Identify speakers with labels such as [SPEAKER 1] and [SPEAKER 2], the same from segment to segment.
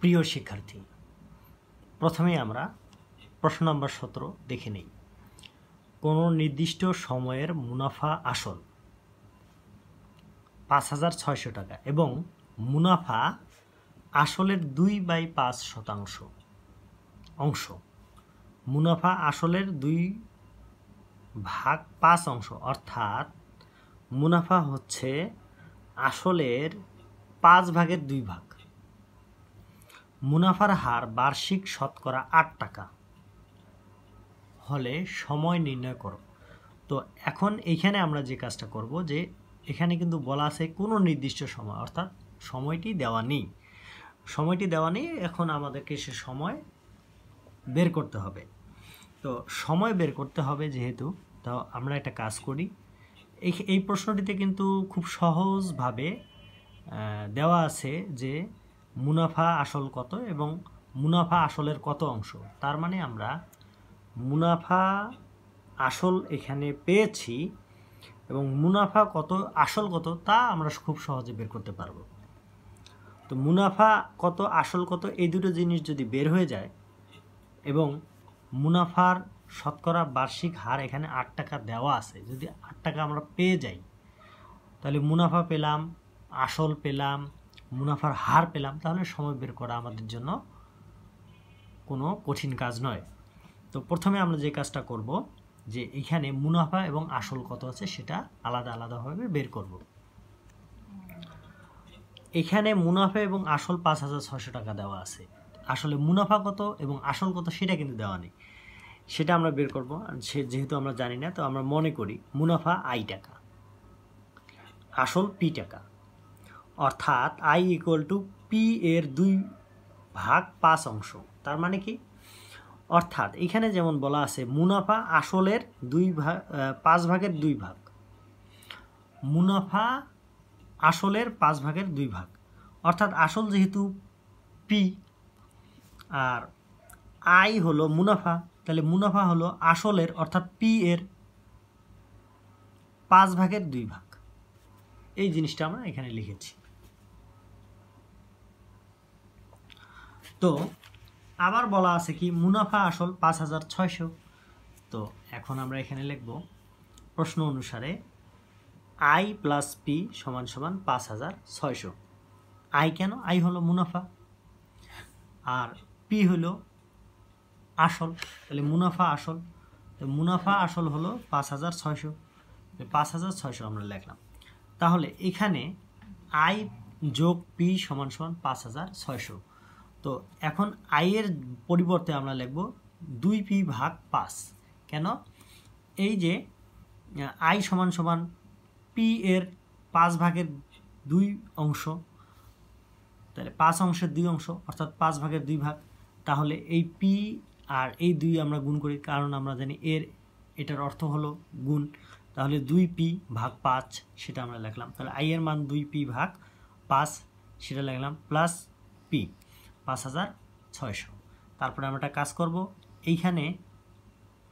[SPEAKER 1] প্রিয় শিক্ষার্থী প্রথমে আমরা প্রশ্ন নম্বর সতেরো দেখে নেই কোনো নির্দিষ্ট সময়ের মুনাফা আসল পাঁচ হাজার ছয়শো টাকা এবং মুনাফা আসলের দুই বাই পাঁচ শতাংশ অংশ মুনাফা আসলের দুই ভাগ পাঁচ অংশ অর্থাৎ মুনাফা হচ্ছে আসলের পাঁচ ভাগের দুই ভাগ মুনাফার হার বার্ষিক শতকরা আট টাকা হলে সময় নির্ণয় করো তো এখন এইখানে আমরা যে কাজটা করব যে এখানে কিন্তু বলা আছে কোনো নির্দিষ্ট সময় অর্থাৎ সময়টি দেওয়া নেই সময়টি দেওয়া নেই এখন আমাদেরকে সে সময় বের করতে হবে তো সময় বের করতে হবে যেহেতু তো আমরা একটা কাজ করি এই এই প্রশ্নটিতে কিন্তু খুব সহজভাবে দেওয়া আছে যে মুনাফা আসল কত এবং মুনাফা আসলের কত অংশ তার মানে আমরা মুনাফা আসল এখানে পেয়েছি এবং মুনাফা কত আসল কত তা আমরা খুব সহজে বের করতে পারবো তো মুনাফা কত আসল কত এই দুটো জিনিস যদি বের হয়ে যায় এবং মুনাফার শতকরা বার্ষিক হার এখানে আট টাকা দেওয়া আছে যদি আট টাকা আমরা পেয়ে যাই তাহলে মুনাফা পেলাম আসল পেলাম মুনাফার হার পেলাম তাহলে সময় বের করা আমাদের জন্য কোনো কঠিন কাজ নয় তো প্রথমে আমরা যে কাজটা করব যে এখানে মুনাফা এবং আসল কত আছে সেটা আলাদা আলাদাভাবে বের করব এখানে মুনাফা এবং আসল পাঁচ হাজার ছশো টাকা দেওয়া আছে আসলে মুনাফা কত এবং আসল কত সেটা কিন্তু দেওয়া নেই সেটা আমরা বের করবো সে যেহেতু আমরা জানি না তো আমরা মনে করি মুনাফা আই টাকা আসল পি টাকা অর্থাৎ আই ইকুয়াল টু পি এর দুই ভাগ পাঁচ অংশ তার মানে কি অর্থাৎ এখানে যেমন বলা আছে মুনাফা আসলের দুই ভাগ পাঁচ ভাগের দুই ভাগ মুনাফা আসলের পাঁচ ভাগের দুই ভাগ অর্থাৎ আসল যেহেতু পি আর আই হলো মুনাফা তাহলে মুনাফা হলো আসলের অর্থাৎ পি এর পাঁচ ভাগের দুই ভাগ এই জিনিসটা আমরা এখানে লিখেছি তো আবার বলা আছে কি মুনাফা আসল পাঁচ হাজার ছয়শো তো এখন আমরা এখানে লিখব প্রশ্ন অনুসারে আই প্লাস পি সমান সমান পাঁচ হাজার ছয়শো আই কেন আই হলো মুনাফা আর পি হলো আসল তাহলে মুনাফা আসল তো মুনাফা আসল হলো পাঁচ হাজার ছয়শো পাঁচ হাজার ছয়শো আমরা লিখলাম তাহলে এখানে আই যোগ পি সমান সমান পাঁচ হাজার ছয়শো তো এখন আইয়ের পরিবর্তে আমরা লিখব দুই পি ভাগ পাঁচ কেন এই যে আই সমান সমান পি এর পাঁচ ভাগের দুই অংশ তাহলে পাঁচ অংশের দুই অংশ অর্থাৎ পাঁচ ভাগের দুই ভাগ তাহলে এই পি আর এই দুই আমরা গুণ করি কারণ আমরা জানি এর এটার অর্থ হলো গুণ তাহলে দুই পি ভাগ পাঁচ সেটা আমরা লিখলাম তাহলে আই এর মান দুই পি ভাগ পাঁচ সেটা লিখলাম প্লাস পি পাঁচ হাজার ছয়শো তারপরে আমরা একটা কাজ করব এইখানে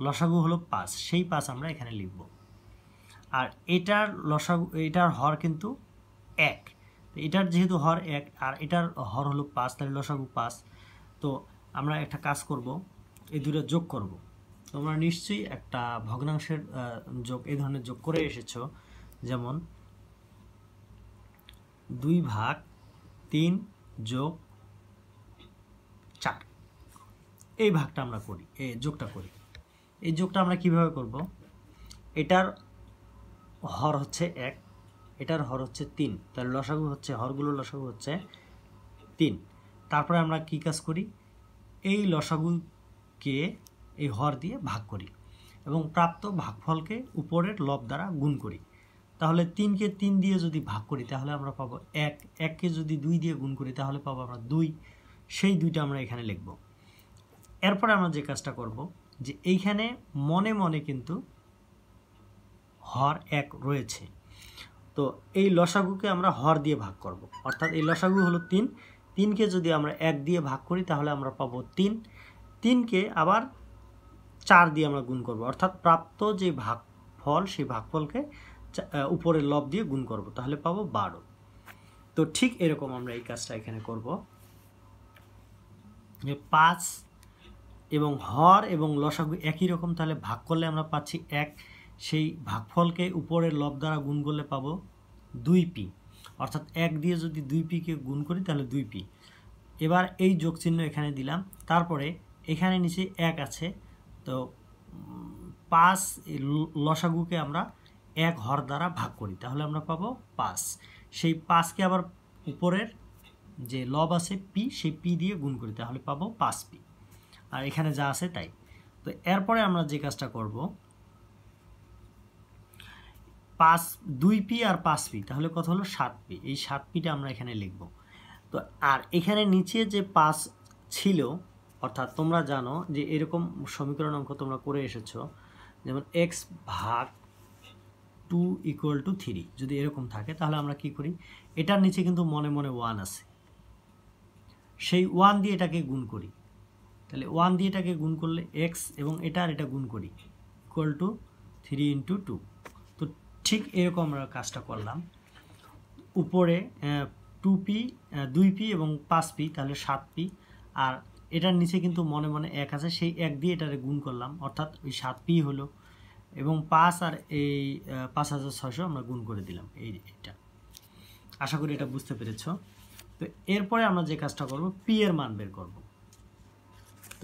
[SPEAKER 1] লসাগু হলো পাঁচ সেই পাঁচ আমরা এখানে লিখব আর এটার লসাগু এটার হর কিন্তু এক এটার যেহেতু হর এক আর এটার হর হলো পাঁচ তাহলে লসাগু পাঁচ তো আমরা একটা কাজ করব এই দুটো যোগ করব তোমরা নিশ্চয়ই একটা ভগ্নাংশের যোগ এই ধরনের যোগ করে এসেছ যেমন দুই ভাগ তিন যোগ এই ভাগটা আমরা করি এই যোগটা করি এই যোগটা আমরা কিভাবে করব এটার হর হচ্ছে এক এটার হর হচ্ছে তিন তাহলে লসাগু হচ্ছে হরগুলো লসাগু হচ্ছে তিন তারপরে আমরা কী কাজ করি এই লসাগুকে এই হর দিয়ে ভাগ করি এবং প্রাপ্ত ভাগফলকে উপরের লব দ্বারা গুণ করি তাহলে তিনকে তিন দিয়ে যদি ভাগ করি তাহলে আমরা পাবো এক এককে যদি দুই দিয়ে গুণ করি তাহলে পাবো আমরা দুই সেই দুইটা আমরা এখানে লিখবো এরপরে আমরা যে কাজটা করব যে এইখানে মনে মনে কিন্তু হর এক রয়েছে তো এই লসাগুকে আমরা হর দিয়ে ভাগ করব। অর্থাৎ এই লসাগু হলো তিন তিনকে যদি আমরা এক দিয়ে ভাগ করি তাহলে আমরা পাবো তিন তিনকে আবার চার দিয়ে আমরা গুণ করব। অর্থাৎ প্রাপ্ত যে ফল সেই ভাগফলকে উপরে লব দিয়ে গুণ করব। তাহলে পাবো বারো তো ঠিক এরকম আমরা এই কাজটা এখানে করব যে পাঁচ এবং হর এবং লসাগু একই রকম তাহলে ভাগ করলে আমরা পাচ্ছি এক সেই ভাগফলকে উপরের লব দ্বারা গুণ করলে পাবো দুই পি অর্থাৎ এক দিয়ে যদি দুই পিকে গুণ করি তাহলে দুই পি এবার এই যোগচিহ্ন এখানে দিলাম তারপরে এখানে নিচে এক আছে তো পাঁচ লসাগুকে আমরা এক হর দ্বারা ভাগ করি তাহলে আমরা পাবো পাঁচ সেই পাঁচকে আবার উপরের যে লব আছে পি সেই পি দিয়ে গুণ করি তাহলে পাবো পাঁচ পি আর এখানে যা আছে তাই তো এরপরে আমরা যে কাজটা করব পাঁচ দুই পি আর পাঁচ পি তাহলে কত হলো সাত পি এই সাত পিটা আমরা এখানে লিখব তো আর এখানে নিচে যে পাঁচ ছিল অর্থাৎ তোমরা জানো যে এরকম সমীকরণ অঙ্ক তোমরা করে এসেছ যেমন এক্স ভাগ টু ইকুয়াল টু থ্রি যদি এরকম থাকে তাহলে আমরা কি করি এটার নিচে কিন্তু মনে মনে ওয়ান আছে সেই ওয়ান দিয়ে এটাকে গুণ করি তাহলে ওয়ান দিয়ে এটাকে গুণ করলে এক্স এবং এটা আর এটা গুণ করি equal to three into two তো ঠিক এরকম আমরা কাজটা করলাম উপরে টু পি দুই পি এবং পাঁচ পি তাহলে সাত পি আর এটার নিচে কিন্তু মনে মনে এক আছে সেই এক দিয়ে এটারে গুণ করলাম অর্থাৎ ওই সাত পি হলো এবং পাঁচ আর এই পাঁচ হাজার ছয়শো আমরা গুণ করে দিলাম এই এটা আশা করি এটা বুঝতে পেরেছ তো এরপরে আমরা যে কাজটা করব পি এর মান বের করব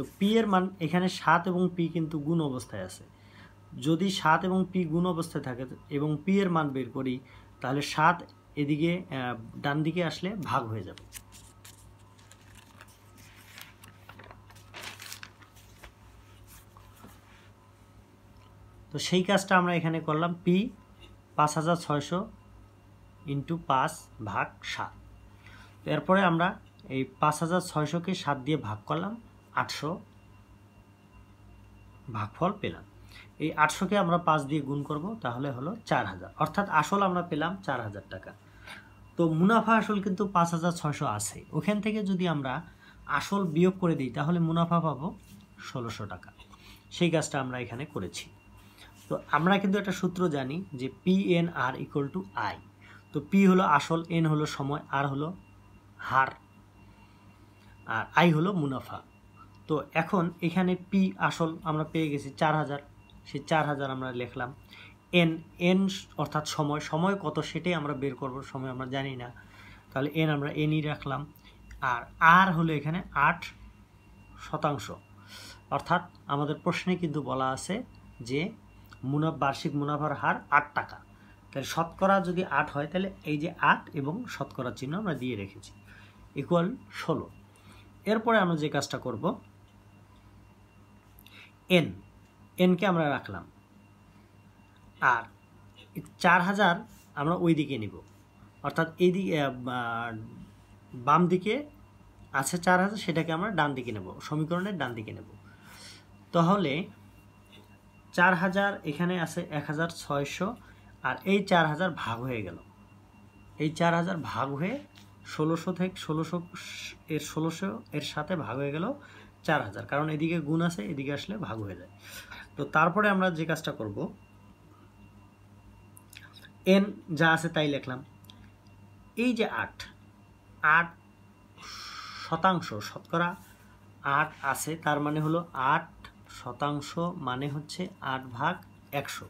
[SPEAKER 1] তো পি এর মান এখানে সাত এবং পি কিন্তু গুণ অবস্থায় আছে যদি সাত এবং পি গুণ অবস্থায় থাকে এবং পি এর মান বের করি তাহলে সাত এদিকে ডান দিকে আসলে ভাগ হয়ে যাবে তো সেই কাজটা আমরা এখানে করলাম পি পাঁচ হাজার ছয়শো ইন্টু পাঁচ ভাগ সাত এরপরে আমরা এই পাঁচ হাজার ছয়শোকে সাত দিয়ে ভাগ করলাম আটশো ভাগফল পেলাম এই আটশোকে আমরা পাঁচ দিয়ে গুণ করব তাহলে হলো চার হাজার অর্থাৎ আসল আমরা পেলাম চার হাজার টাকা তো মুনাফা আসল কিন্তু পাঁচ হাজার ছশো আছে ওখান থেকে যদি আমরা আসল বিয়োগ করে দিই তাহলে মুনাফা পাবো ষোলোশো টাকা সেই কাজটা আমরা এখানে করেছি তো আমরা কিন্তু একটা সূত্র জানি যে P N R equal to I তো পি হলো আসল এন হলো সময় আর হলো হার আর আই হলো মুনাফা তো এখন এখানে পি আসল আমরা পেয়ে গেছি চার হাজার সেই চার হাজার আমরা লিখলাম এন এন অর্থাৎ সময় সময় কত সেটাই আমরা বের করব সময় আমরা জানি না তাহলে এন আমরা এনই রাখলাম আর আর হলো এখানে আট শতাংশ অর্থাৎ আমাদের প্রশ্নে কিন্তু বলা আছে যে মুনাফ বার্ষিক মুনাফার হার আট টাকা তাহলে শতকরা যদি আট হয় তাহলে এই যে আট এবং শতকরা চিহ্ন আমরা দিয়ে রেখেছি ইকুয়াল ষোলো এরপরে আমরা যে কাজটা করবো এন এনকে আমরা রাখলাম আর চার হাজার আমরা ওই দিকে নিব অর্থাৎ এই দিকে বাম দিকে আছে চার হাজার সেটাকে আমরা ডান দিকে নেব সমীকরণের ডান দিকে নেব তাহলে চার হাজার এখানে আছে এক হাজার ছয়শো আর এই চার হাজার ভাগ হয়ে গেল এই চার হাজার ভাগ হয়ে ষোলোশো থেকে ষোলোশো এর ষোলোশো এর সাথে ভাগ হয়ে গেল চার হাজার কারণ এদিকে গুণ আছে এদিকে আসলে ভাগ হয়ে যায় তো তারপরে আমরা যে কাজটা করব এন যা আছে তাই লিখলাম এই যে আট আট শতাংশ শতকরা আট আছে তার মানে হলো আট শতাংশ মানে হচ্ছে আট ভাগ একশো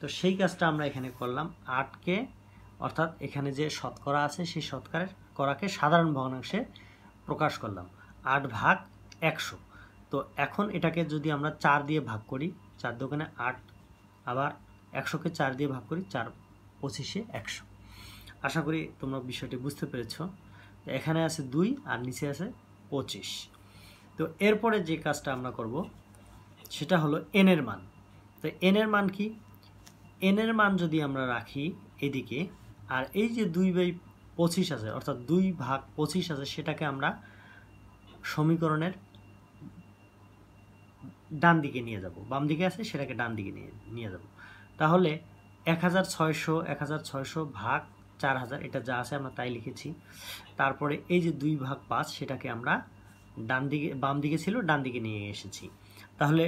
[SPEAKER 1] তো সেই কাজটা আমরা এখানে করলাম আটকে অর্থাৎ এখানে যে শতকরা আছে সেই শতকরা করাকে সাধারণ ভগ্নাংশে প্রকাশ করলাম আট ভাগ একশো তো এখন এটাকে যদি আমরা চার দিয়ে ভাগ করি চার দোকানে আট আবার একশোকে চার দিয়ে ভাগ করি চার পঁচিশে একশো আশা করি তোমরা বিষয়টি বুঝতে পেরেছ এখানে আছে দুই আর নিচে আছে পঁচিশ তো এরপরে যে কাজটা আমরা করব সেটা হলো এনের মান তো এনের মান কি এনের মান যদি আমরা রাখি এদিকে আর এই যে দুই বাই পঁচিশ আছে অর্থাৎ দুই ভাগ পঁচিশ আছে সেটাকে আমরা সমীকরণের ডান দিকে নিয়ে যাব বাম দিকে আছে সেটাকে ডান দিকে নিয়ে নিয়ে যাব তাহলে এক হাজার ছয়শো এক হাজার ছয়শো ভাগ চার হাজার এটা যা আছে আমরা তাই লিখেছি তারপরে এই যে দুই ভাগ পাঁচ সেটাকে আমরা ডান দিকে বাম দিকে ছিল ডান দিকে নিয়ে এসেছি তাহলে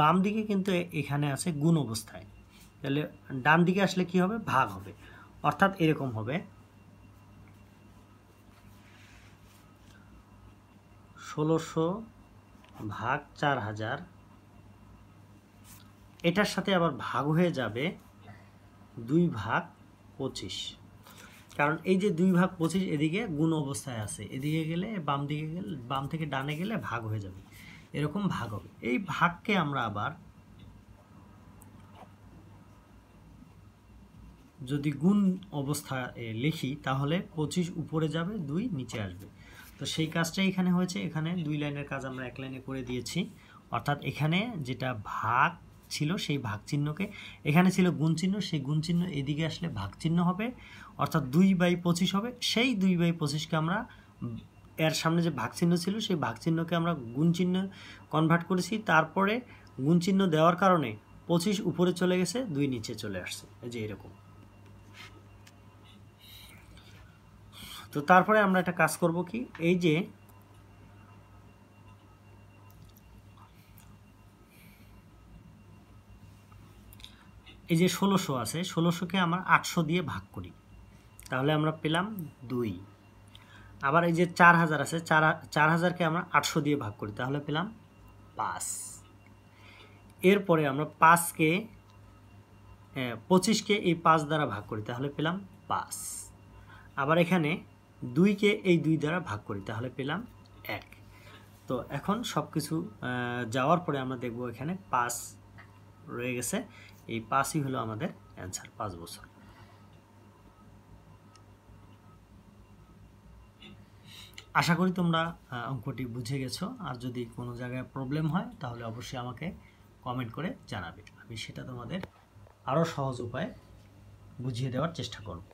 [SPEAKER 1] বাম দিকে কিন্তু এখানে আছে গুণ অবস্থায় তাহলে ডান দিকে আসলে কি হবে ভাগ হবে অর্থাৎ এরকম হবে ষোলোশো ভাগ চার হাজার এটার সাথে আবার ভাগ হয়ে যাবে দুই ভাগ পঁচিশ কারণ এই যে দুই ভাগ পঁচিশ এদিকে গুণ অবস্থায় আছে এদিকে গেলে বাম দিকে গেলে বাম থেকে ডানে গেলে ভাগ হয়ে যাবে এরকম ভাগ হবে এই ভাগকে আমরা আবার যদি গুণ অবস্থা লিখি তাহলে পঁচিশ উপরে যাবে দুই নিচে আসবে তো সেই কাজটাই এখানে হয়েছে এখানে দুই লাইনের কাজ আমরা এক লাইনে করে দিয়েছি অর্থাৎ এখানে যেটা ভাগ ছিল সেই ভাগ চিহ্নকে এখানে ছিল গুণ চিহ্ন সেই গুণ চিহ্ন এদিকে আসলে ভাগ চিহ্ন হবে অর্থাৎ দুই বাই পঁচিশ হবে সেই দুই বাই পঁচিশকে আমরা এর সামনে যে ভাগ চিহ্ন ছিল সেই ভাগ চিহ্নকে আমরা গুণ চিহ্ন কনভার্ট করেছি তারপরে গুণ চিহ্ন দেওয়ার কারণে পঁচিশ উপরে চলে গেছে দুই নিচে চলে আসছে এই যে এরকম তো তারপরে আমরা একটা কাজ করব কি এই যে এই যে ষোলোশো আছে ষোলোশোকে আমরা আটশো দিয়ে ভাগ করি তাহলে আমরা পেলাম দুই আবার এই যে চার হাজার আছে চার চার হাজারকে আমরা আটশো দিয়ে ভাগ করি তাহলে পেলাম পাঁচ এরপরে আমরা পাঁচকে পঁচিশকে এই পাঁচ দ্বারা ভাগ করি তাহলে পেলাম পাঁচ আবার এখানে দুইকে এই দুই দ্বারা ভাগ করি তাহলে পেলাম এক তো এখন সব কিছু যাওয়ার পরে আমরা দেখব এখানে পাঁচ রয়ে গেছে এই পাঁচই হলো আমাদের অ্যান্সার পাঁচ বছর আশা করি তোমরা অঙ্কটি বুঝে গেছো আর যদি কোনো জায়গায় প্রবলেম হয় তাহলে অবশ্যই আমাকে কমেন্ট করে জানাবে আমি সেটা তোমাদের আরও সহজ উপায়ে বুঝিয়ে দেওয়ার চেষ্টা করব